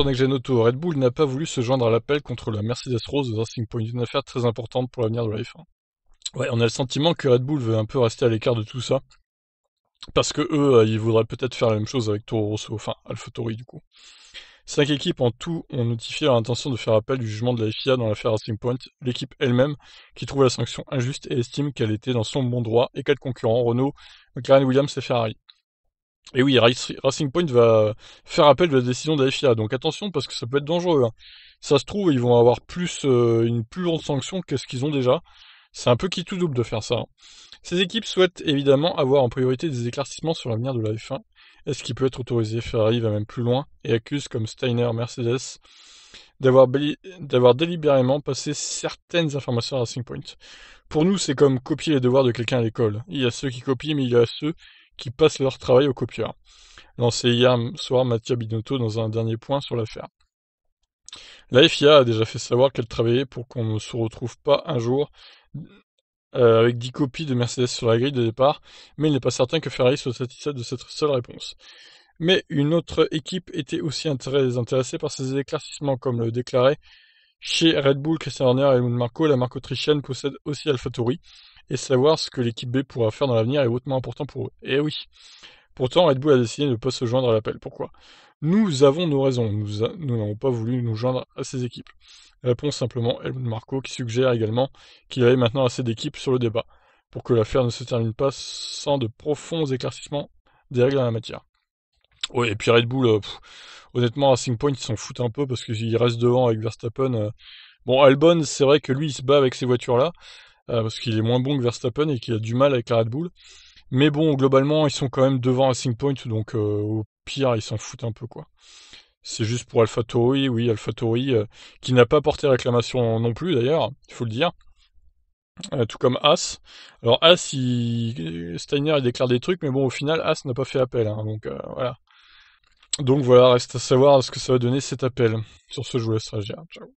Red Bull n'a pas voulu se joindre à l'appel contre la Mercedes Rose de Racing Point, une affaire très importante pour l'avenir de la F1. Ouais, on a le sentiment que Red Bull veut un peu rester à l'écart de tout ça, parce que eux, euh, ils voudraient peut-être faire la même chose avec Toro Rosso, enfin AlphaTauri du coup. Cinq équipes en tout ont notifié leur intention de faire appel du jugement de la FIA dans l'affaire Racing Point, l'équipe elle-même qui trouve la sanction injuste et estime qu'elle était dans son bon droit et qu'elle concurrent Renault, McLaren Williams et Ferrari. Et oui, Racing Point va faire appel de la décision de la FIA, donc attention parce que ça peut être dangereux. Hein. Ça se trouve, ils vont avoir plus euh, une plus grande sanction que ce qu'ils ont déjà. C'est un peu qui tout double de faire ça. Hein. Ces équipes souhaitent évidemment avoir en priorité des éclaircissements sur l'avenir de la F1. Est-ce qu'il peut être autorisé Ferrari va même plus loin et accuse comme Steiner Mercedes d'avoir délibérément passé certaines informations à Racing Point. Pour nous, c'est comme copier les devoirs de quelqu'un à l'école. Il y a ceux qui copient, mais il y a ceux qui passent leur travail aux copieur. Lancé hier soir Mathia Binotto dans un dernier point sur l'affaire. La FIA a déjà fait savoir qu'elle travaillait pour qu'on ne se retrouve pas un jour euh, avec 10 copies de Mercedes sur la grille de départ, mais il n'est pas certain que Ferrari soit satisfait de cette seule réponse. Mais une autre équipe était aussi très intéressée par ces éclaircissements, comme le déclarait chez Red Bull, Christian Horner et Helmut Marko, la marque autrichienne possède aussi AlphaTauri, et savoir ce que l'équipe B pourra faire dans l'avenir est hautement important pour eux. Eh oui. Pourtant, Red Bull a décidé de ne pas se joindre à l'appel. Pourquoi Nous avons nos raisons. Nous, n'avons pas voulu nous joindre à ces équipes. Réponse simplement Helmut Marco qui suggère également qu'il avait maintenant assez d'équipes sur le débat pour que l'affaire ne se termine pas sans de profonds éclaircissements des règles en la matière. Oui, et puis Red Bull, euh, honnêtement, Racing Point, ils s'en foutent un peu parce qu'ils restent devant avec Verstappen. Euh. Bon, Albon, c'est vrai que lui, il se bat avec ces voitures-là euh, parce qu'il est moins bon que Verstappen et qu'il a du mal avec la Red Bull. Mais bon, globalement, ils sont quand même devant Racing Point, donc euh, au pire, ils s'en foutent un peu, quoi. C'est juste pour AlphaTauri, oui, AlphaTauri, qui n'a pas porté réclamation non plus, d'ailleurs, il faut le dire. tout comme As. Alors As, Steiner, il déclare des trucs, mais bon, au final, As n'a pas fait appel, hein, donc voilà. Donc voilà, reste à savoir ce que ça va donner cet appel. Sur ce, joueur vous Ciao.